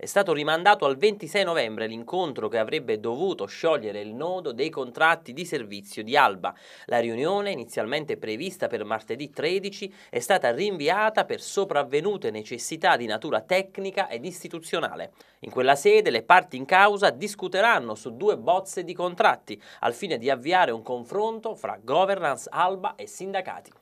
È stato rimandato al 26 novembre l'incontro che avrebbe dovuto sciogliere il nodo dei contratti di servizio di Alba. La riunione, inizialmente prevista per martedì 13, è stata rinviata per sopravvenute necessità di natura tecnica ed istituzionale. In quella sede le parti in causa discuteranno su due bozze di contratti al fine di avviare un confronto fra governance Alba e sindacati.